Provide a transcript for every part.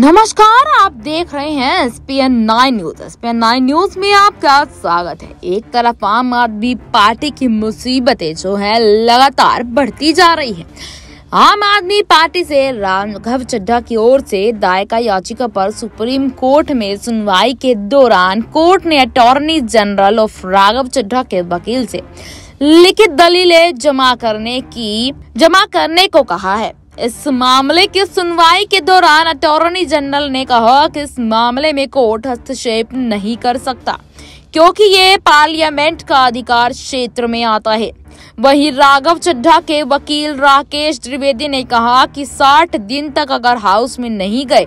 नमस्कार आप देख रहे हैं S P N nine news S P N nine news में आपका स्वागत है एक तरफ आम आदमी पार्टी की मुसीबतें जो है लगातार बढ़ती जा रही है आम आदमी पार्टी से राघव चड्ढा की ओर से दायका याचिका पर सुप्रीम कोर्ट में सुनवाई के दौरान कोर्ट ने attorney general of Raghav Chadha के वकील से लिखित दलीलें जमा करने की जमा करने को कहा है इस मामले की सुनवाई के दौरान अटॉर्नी जनरल ने कहा कि इस मामले में कोर्ट हस्तक्षेप नहीं कर सकता क्योंकि ये पार्लियामेंट का अधिकार क्षेत्र में आता है वहीं राघव चड्ढा के वकील राकेश त्रिवेदी ने कहा कि 60 दिन तक अगर हाउस में नहीं गए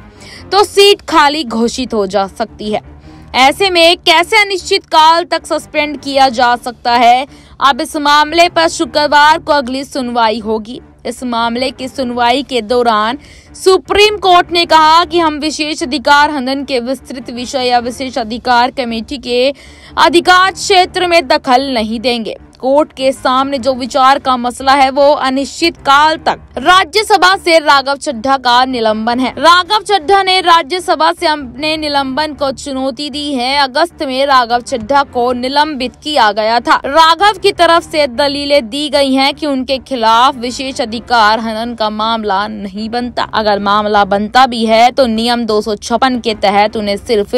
तो सीट खाली घोषित हो जा सकती है ऐसे में कैसे अनिश्चित काल तक सस्पेंड किया जा सकता है अब इस मामले पर शुक्रवार को अगली सुनवाई होगी इस मामले की सुनवाई के दौरान सुप्रीम कोर्ट ने कहा कि हम विशेष अधिकार हनन के विस्तृत विषय या विशेष अधिकार कमेटी के अधिकार क्षेत्र में दखल नहीं देंगे कोर्ट के सामने जो विचार का मसला है वो अनिश्चित काल तक राज्यसभा से राघव चड्ढा का निलंबन है राघव चड्ढा ने राज्यसभा से अपने निलंबन को चुनौती दी है अगस्त में राघव चड्ढा को निलंबित किया गया था राघव की तरफ से दलीलें दी गई हैं कि उनके खिलाफ विशेष अधिकार हनन का मामला नहीं बनता अगर मामला बनता भी है तो नियम दो के तहत उन्हें सिर्फ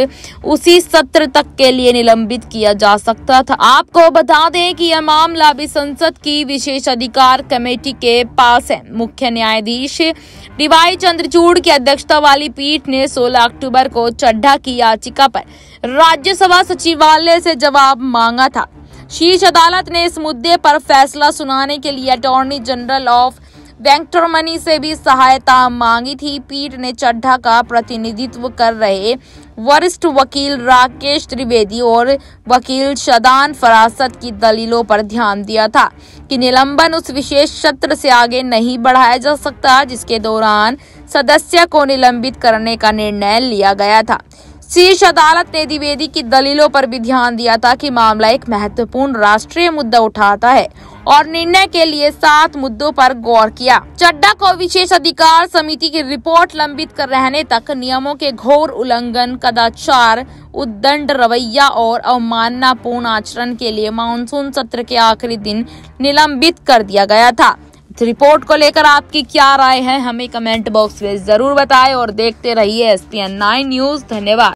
उसी सत्र तक के लिए निलंबित किया जा सकता था आपको बता दें कि यह मामला भी संसद की विशेष अधिकार कमेटी के पास है मुख्य न्यायाधीश डीवाई चंद्रचूड़ की अध्यक्षता वाली पीठ ने 16 अक्टूबर को चड्ढा की याचिका पर राज्यसभा सचिवालय से जवाब मांगा था शीर्ष अदालत ने इस मुद्दे पर फैसला सुनाने के लिए अटॉर्नी जनरल ऑफ बैंक टर्मनी से भी सहायता मांगी थी पीठ ने चड्ढा का प्रतिनिधित्व कर रहे वरिष्ठ वकील राकेश त्रिवेदी और वकील शदान फरासत की दलीलों पर ध्यान दिया था कि निलंबन उस विशेष सत्र से आगे नहीं बढ़ाया जा सकता जिसके दौरान सदस्य को निलंबित करने का निर्णय लिया गया था शीर्ष अदालत ने द्विवेदी की दलीलों पर भी ध्यान दिया था कि मामला एक महत्वपूर्ण राष्ट्रीय मुद्दा उठाता है और निर्णय के लिए सात मुद्दों पर गौर किया चड्डा को विशेष अधिकार समिति की रिपोर्ट लंबित कर रहने तक नियमों के घोर उल्लंघन कदाचार उद्दंड रवैया और अवमानना पूर्ण आचरण के लिए मानसून सत्र के आखिरी दिन निलंबित कर दिया गया था रिपोर्ट को लेकर आपकी क्या राय है हमें कमेंट बॉक्स में जरूर बताएं और देखते रहिए S P N nine news धन्यवाद